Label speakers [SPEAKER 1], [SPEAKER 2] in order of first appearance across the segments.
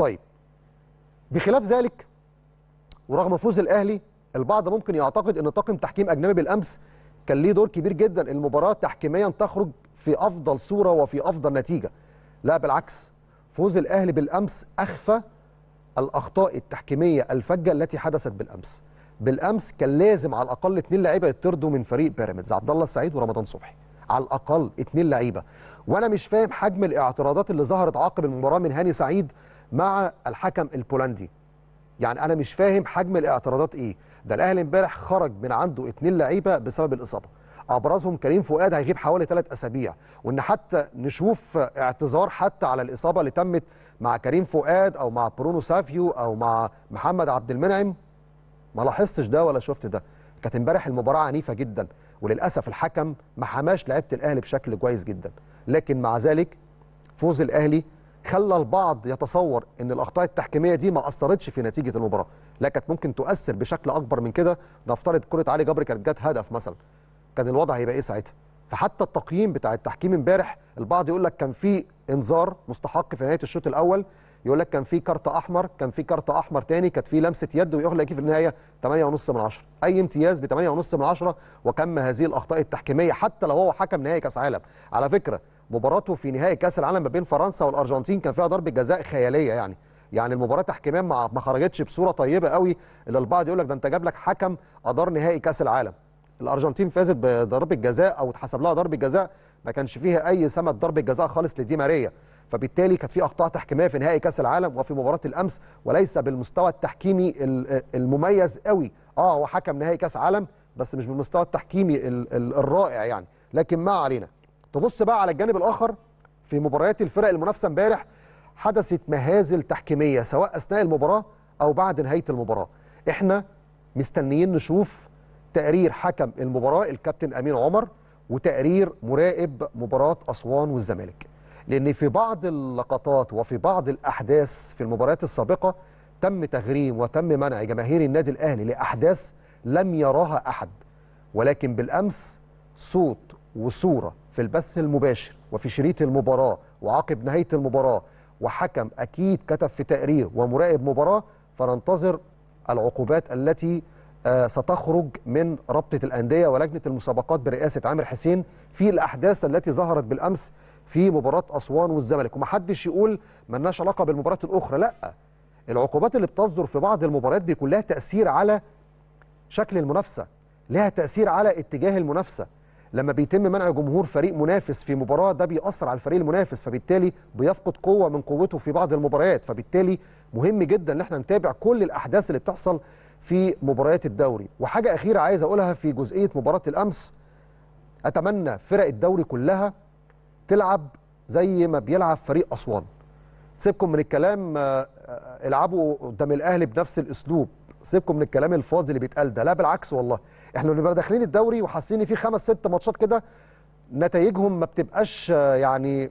[SPEAKER 1] طيب بخلاف ذلك ورغم فوز الاهلي البعض ممكن يعتقد ان طاقم تحكيم اجنبي بالامس كان ليه دور كبير جدا المباراه تحكيميا تخرج في افضل صوره وفي افضل نتيجه لا بالعكس فوز الاهلي بالامس اخفى الاخطاء التحكيميه الفجه التي حدثت بالامس بالامس كان لازم على الاقل اثنين لعيبه يطردوا من فريق بيراميدز عبد الله السعيد ورمضان صبحي على الاقل اثنين لعيبه وانا مش فاهم حجم الاعتراضات اللي ظهرت عقب المباراه من هاني سعيد مع الحكم البولندي يعني انا مش فاهم حجم الاعتراضات ايه ده الاهلي امبارح خرج من عنده اتنين لعيبه بسبب الاصابه ابرزهم كريم فؤاد هيغيب حوالي ثلاث اسابيع وان حتى نشوف اعتذار حتى على الاصابه اللي تمت مع كريم فؤاد او مع برونو سافيو او مع محمد عبد المنعم ما لاحظتش ده ولا شفت ده كانت امبارح المباراه عنيفه جدا وللاسف الحكم ما حماش لعيبه الاهلي بشكل كويس جدا لكن مع ذلك فوز الاهلي خلى البعض يتصور ان الاخطاء التحكيميه دي ما اثرتش في نتيجه المباراه لا كانت ممكن تؤثر بشكل اكبر من كده نفترض كره علي جبر كانت جت هدف مثلا كان الوضع هيبقى ايه ساعتها فحتى التقييم بتاع التحكيم امبارح البعض يقول لك كان في انذار مستحق في نهايه الشوط الاول يقول لك كان في كارت احمر كان في كارت احمر تاني كانت في لمسه يد ويغلى في النهايه 8.5 من 10 اي امتياز ب 8.5 من 10 وكم هذه الاخطاء التحكيميه حتى لو هو حكم نهائي كاس عالم على فكره مباراته في نهائي كاس العالم ما بين فرنسا والارجنتين كان فيها ضربه جزاء خياليه يعني يعني المباراه تحكيميا ما خرجتش بصوره طيبه قوي اللي البعض يقول لك ده انت جاب لك حكم ادار نهائي كاس العالم الارجنتين فازت بضربه جزاء او اتحسب لها ضربه جزاء ما كانش فيها اي سمه ضربه جزاء خالص لدي ماريا فبالتالي كانت في اخطاء تحكيميه في نهائي كاس العالم وفي مباراه الامس وليس بالمستوى التحكيمي المميز قوي اه هو حكم نهائي كاس عالم بس مش بالمستوى التحكيمي الرائع يعني لكن ما علينا تبص بقى على الجانب الاخر في مباريات الفرق المنافسه امبارح حدثت مهازل تحكيميه سواء اثناء المباراه او بعد نهايه المباراه احنا مستنيين نشوف تقرير حكم المباراه الكابتن امين عمر وتقرير مراقب مباراه اسوان والزمالك لان في بعض اللقطات وفي بعض الاحداث في المباريات السابقه تم تغريم وتم منع جماهير النادي الاهلي لاحداث لم يراها احد ولكن بالامس صوت وصوره في البث المباشر وفي شريط المباراة وعقب نهاية المباراة وحكم أكيد كتب في تقرير ومراقب مباراة فننتظر العقوبات التي آه، ستخرج من رابطة الأندية ولجنة المسابقات برئاسة عامر حسين في الأحداث التي ظهرت بالأمس في مباراة أسوان والزمالك ومحدش يقول ملناش علاقة بالمباراة الأخرى لأ العقوبات اللي بتصدر في بعض المباريات بيكون لها تأثير على شكل المنافسة لها تأثير على اتجاه المنافسة لما بيتم منع جمهور فريق منافس في مباراه ده بيأثر على الفريق المنافس فبالتالي بيفقد قوه من قوته في بعض المباريات فبالتالي مهم جدا ان احنا نتابع كل الاحداث اللي بتحصل في مباريات الدوري وحاجه اخيره عايز اقولها في جزئيه مباراه الامس اتمنى فرق الدوري كلها تلعب زي ما بيلعب فريق اسوان سيبكم من الكلام آه، آه، آه، العبوا قدام الاهلي بنفس الاسلوب سيبكم من الكلام الفاضي اللي بيتقال ده لا بالعكس والله احنا بنبقى داخلين الدوري وحاسين ان في خمس ست ماتشات كده نتائجهم ما بتبقاش يعني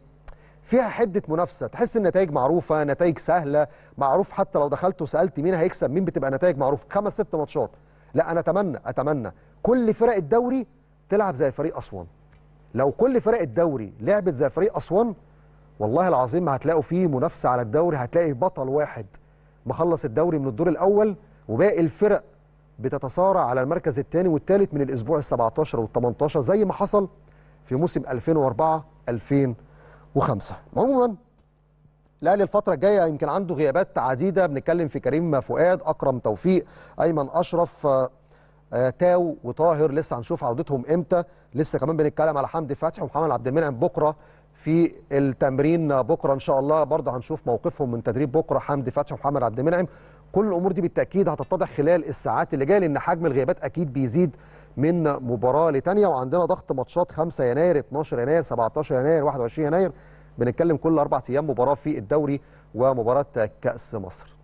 [SPEAKER 1] فيها حده منافسه تحس النتائج معروفه نتائج سهله معروف حتى لو دخلت وسالت مين هيكسب مين بتبقى نتائج معروفه خمس ست ماتشات لا انا اتمنى اتمنى كل فرق الدوري تلعب زي فريق اسوان لو كل فرق الدوري لعبت زي فريق اسوان والله العظيم هتلاقوا فيه منافسه على الدوري هتلاقي بطل واحد مخلص الدوري من الدور الاول وباقي الفرق بتتصارع على المركز الثاني والثالث من الاسبوع ال 17 وال 18 زي ما حصل في موسم 2004 2005 عموما الاهلي الفتره الجايه يمكن عنده غيابات عديده بنتكلم في كريم فؤاد اكرم توفيق ايمن اشرف آه، آه، تاو وطاهر لسه هنشوف عودتهم امتى لسه كمان بنتكلم على حمدي فتحي ومحمد عبد المنعم بكره في التمرين بكره ان شاء الله برضه هنشوف موقفهم من تدريب بكره حمدي فتحي ومحمد عبد المنعم كل الامور دي بالتاكيد هتتضح خلال الساعات اللي جايه لان حجم الغيابات اكيد بيزيد من مباراه لتانيه وعندنا ضغط ماتشات 5 يناير 12 يناير 17 يناير 21 يناير بنتكلم كل اربع ايام مباراه في الدوري ومباراه كاس مصر